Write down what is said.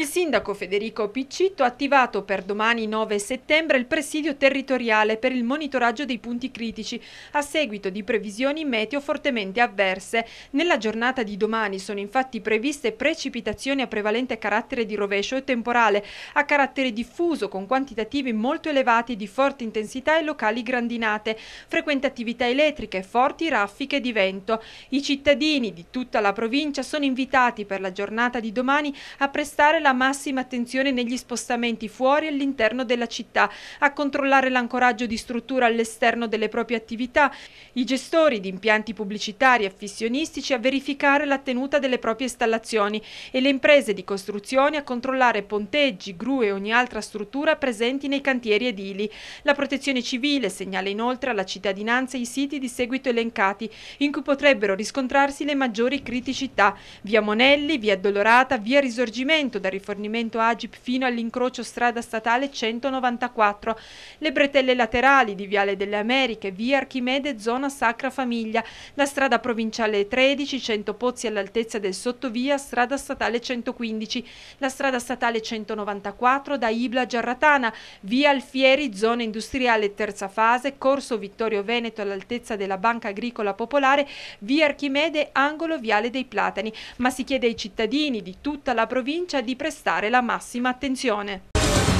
Il sindaco Federico Piccitto ha attivato per domani 9 settembre il presidio territoriale per il monitoraggio dei punti critici a seguito di previsioni meteo fortemente avverse. Nella giornata di domani sono infatti previste precipitazioni a prevalente carattere di rovescio e temporale, a carattere diffuso con quantitativi molto elevati di forte intensità e locali grandinate, frequenti attività elettriche, forti raffiche di vento. I cittadini di tutta la provincia sono invitati per la giornata di domani a prestare la la massima attenzione negli spostamenti fuori e all'interno della città, a controllare l'ancoraggio di strutture all'esterno delle proprie attività, i gestori di impianti pubblicitari e fissionistici a verificare la tenuta delle proprie installazioni e le imprese di costruzione a controllare ponteggi, gru e ogni altra struttura presenti nei cantieri edili. La protezione civile segnala inoltre alla cittadinanza i siti di seguito elencati in cui potrebbero riscontrarsi le maggiori criticità. Via Monelli, via Dolorata, via Risorgimento da riflettere rifornimento Agip fino all'incrocio strada statale 194, le bretelle laterali di Viale delle Americhe, via Archimede, zona Sacra Famiglia, la strada provinciale 13, 100 Pozzi all'altezza del sottovia, strada statale 115, la strada statale 194 da Ibla Giarratana, via Alfieri, zona industriale terza fase, corso Vittorio Veneto all'altezza della Banca Agricola Popolare, via Archimede, angolo Viale dei Platani, ma si chiede ai cittadini di tutta la provincia di presentare prestare la massima attenzione.